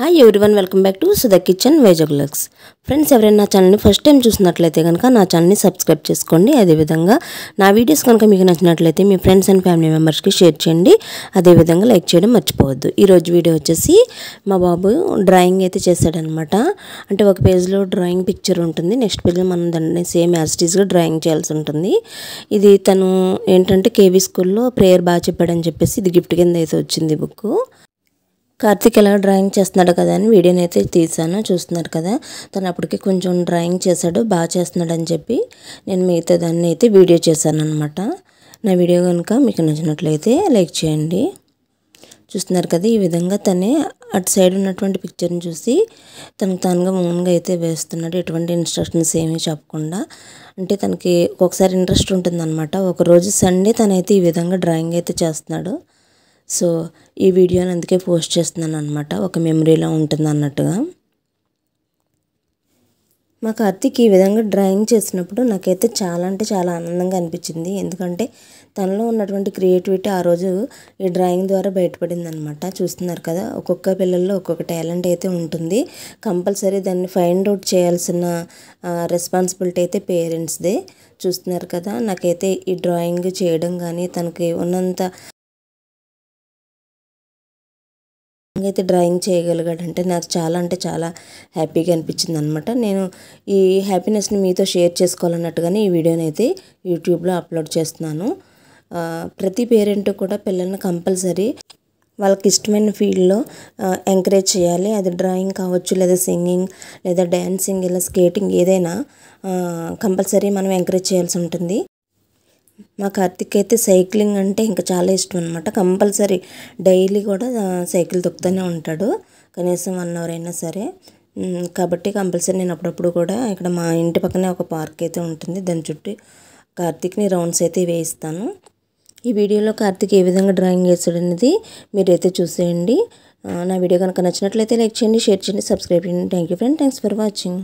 hi one welcome back to Sudha kitchen వేజగ్లక్స్ friends ఎవరైనా నా ఛానల్ని ఫస్ట్ టైం చూసినట్లయితే కనుక నా ఛానల్ని సబ్స్క్రైబ్ చేసుకోండి అదేవిధంగా నా వీడియోస్ కనుక మీకు నచ్చినట్లయితే మీ ఫ్రెండ్స్ అండ్ ఫ్యామిలీ మెంబర్స్కి షేర్ చేయండి అదేవిధంగా లైక్ చేయడం మర్చిపోవద్దు ఈరోజు వీడియో వచ్చేసి మా బాబు డ్రాయింగ్ అయితే చేశాడనమాట అంటే ఒక పేజ్లో డ్రాయింగ్ పిక్చర్ ఉంటుంది నెక్స్ట్ పేజ్లో మనం దాన్ని సేమ్ యాజిటీస్గా డ్రాయింగ్ చేయాల్సి ఉంటుంది ఇది తను ఏంటంటే కేవీ స్కూల్లో ప్రేయర్ బాగా చెప్పాడని చెప్పేసి ఇది గిఫ్ట్ కింద అయితే వచ్చింది బుక్ కార్తీక్ ఎలా డ్రాయింగ్ చేస్తున్నాడు కదా అని వీడియోని అయితే తీసాను చూస్తున్నారు కదా తను అప్పటికే కొంచెం డ్రాయింగ్ చేశాడు బాగా చేస్తున్నాడు అని చెప్పి నేను మిగతా దాన్ని అయితే వీడియో చేశాను అనమాట నా వీడియో కనుక మీకు నచ్చినట్లయితే లైక్ చేయండి చూస్తున్నారు కదా ఈ విధంగా తనే అటు సైడ్ ఉన్నటువంటి పిక్చర్ని చూసి తనకు తానుగా మౌన్గా అయితే వేస్తున్నాడు ఎటువంటి ఇన్స్ట్రక్షన్స్ ఏమీ చెప్పకుండా అంటే తనకి ఒకసారి ఇంట్రెస్ట్ ఉంటుందన్నమాట ఒకరోజు సండే తనైతే ఈ విధంగా డ్రాయింగ్ అయితే చేస్తున్నాడు సో ఈ వీడియోని అందుకే పోస్ట్ చేస్తున్నాను అనమాట ఒక మెమరీలా ఉంటుంది అన్నట్టుగా మా కార్తీక్ ఈ విధంగా డ్రాయింగ్ చేసినప్పుడు నాకైతే చాలా అంటే చాలా ఆనందంగా అనిపించింది ఎందుకంటే తనలో ఉన్నటువంటి క్రియేటివిటీ ఆ రోజు ఈ డ్రాయింగ్ ద్వారా బయటపడింది అనమాట చూస్తున్నారు కదా ఒక్కొక్క పిల్లల్లో ఒక్కొక్క టాలెంట్ అయితే ఉంటుంది కంపల్సరీ దాన్ని ఫైండ్ అవుట్ చేయాల్సిన రెస్పాన్సిబిలిటీ అయితే పేరెంట్స్దే చూస్తున్నారు కదా నాకైతే ఈ డ్రాయింగ్ చేయడం కానీ తనకి ఉన్నంత అయితే డ్రాయింగ్ చేయగలిగాడంటే నాకు చాలా అంటే చాలా హ్యాపీగా అనిపించింది అనమాట నేను ఈ హ్యాపీనెస్ని మీతో షేర్ చేసుకోవాలన్నట్టుగానే ఈ వీడియోని అయితే యూట్యూబ్లో అప్లోడ్ చేస్తున్నాను ప్రతి పేరెంట్ కూడా పిల్లల్ని కంపల్సరీ వాళ్ళకి ఇష్టమైన ఫీల్డ్లో ఎంకరేజ్ చేయాలి అది డ్రాయింగ్ కావచ్చు లేదా సింగింగ్ లేదా డ్యాన్సింగ్ ఇలా స్కేటింగ్ ఏదైనా కంపల్సరీ మనం ఎంకరేజ్ చేయాల్సి ఉంటుంది మా కార్తిక్ అయితే సైక్లింగ్ అంటే ఇంకా చాలా ఇష్టం అనమాట కంపల్సరీ డైలీ కూడా సైకిల్ తొక్కుతూనే ఉంటాడు కనీసం వన్ అవర్ అయినా సరే కాబట్టి కంపల్సరీ నేను అప్పుడప్పుడు కూడా ఇక్కడ మా ఇంటి పక్కనే ఒక పార్క్ అయితే ఉంటుంది దాని చుట్టూ కార్తిక్ని రౌండ్స్ అయితే వేయిస్తాను ఈ వీడియోలో కార్తిక్ ఏ విధంగా డ్రాయింగ్ వేసాడు అనేది మీరైతే చూసేయండి నా వీడియో కనుక నచ్చినట్లయితే లైక్ చేయండి షేర్ చేయండి సబ్స్క్రైబ్ చేయండి thank you friend thanks for watching